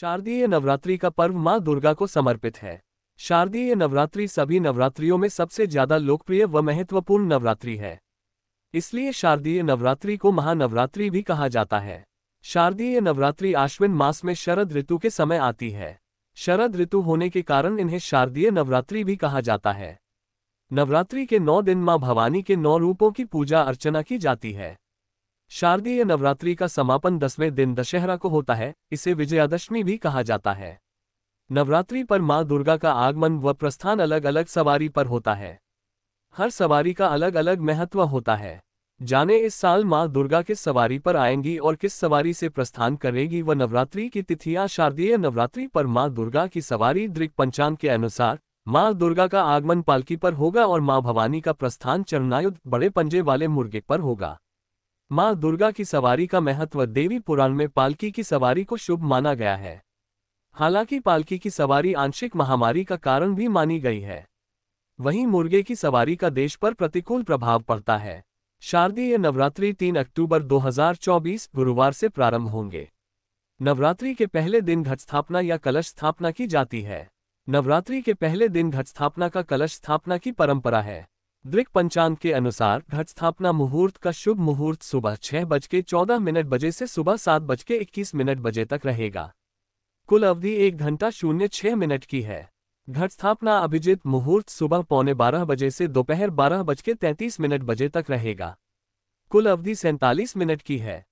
शारदीय नवरात्रि का पर्व मां दुर्गा को समर्पित है शारदीय नवरात्रि सभी नवरात्रियों में सबसे ज्यादा लोकप्रिय व महत्वपूर्ण नवरात्रि है इसलिए शारदीय नवरात्रि को महानवरात्रि भी कहा जाता है शारदीय नवरात्रि आश्विन मास में शरद ऋतु के समय आती है शरद ऋतु होने के कारण इन्हें शारदीय नवरात्रि भी कहा जाता है नवरात्रि के नौ दिन मां भवानी के नौ रूपों की पूजा अर्चना की जाती है शारदीय नवरात्रि का समापन दसवें दिन दशहरा को होता है इसे विजयादशमी भी कहा जाता है नवरात्रि पर मां दुर्गा का आगमन व प्रस्थान अलग अलग सवारी पर होता है हर सवारी का अलग अलग महत्व होता है जाने इस साल मां दुर्गा किस सवारी पर आएंगी और किस सवारी से प्रस्थान करेगी व नवरात्रि की तिथियां शारदीय नवरात्रि पर मां दुर्गा की सवारी दृग पंचांग के अनुसार मां दुर्गा का आगमन पालकी पर होगा और मां भवानी का प्रस्थान चरणायुद्ध बड़े पंजे वाले मुर्गे पर होगा मां दुर्गा की सवारी का महत्व देवी पुराण में पालकी की सवारी को शुभ माना गया है हालांकि पालकी की सवारी आंशिक महामारी का कारण भी मानी गई है वहीं मुर्गे की सवारी का देश पर प्रतिकूल प्रभाव पड़ता है शारदीय नवरात्रि 3 अक्टूबर 2024 गुरुवार से प्रारंभ होंगे नवरात्रि के पहले दिन घट स्थापना या कलश स्थापना की जाती है नवरात्रि के पहले दिन घट स्थापना का कलश स्थापना की परंपरा है द्विक पंचांग के अनुसार घट स्थापना मुहूर्त का शुभ मुहूर्त सुबह छह बज के चौदह मिनट बजे से सुबह सात बज के इक्कीस मिनट बजे तक रहेगा कुल अवधि एक घंटा शून्य छह मिनट की है घट स्थापना अभिजित मुहूर्त सुबह पौने बारह बजे से दोपहर बारह बज के तैंतीस मिनट बजे तक रहेगा कुल अवधि सैंतालीस मिनट की है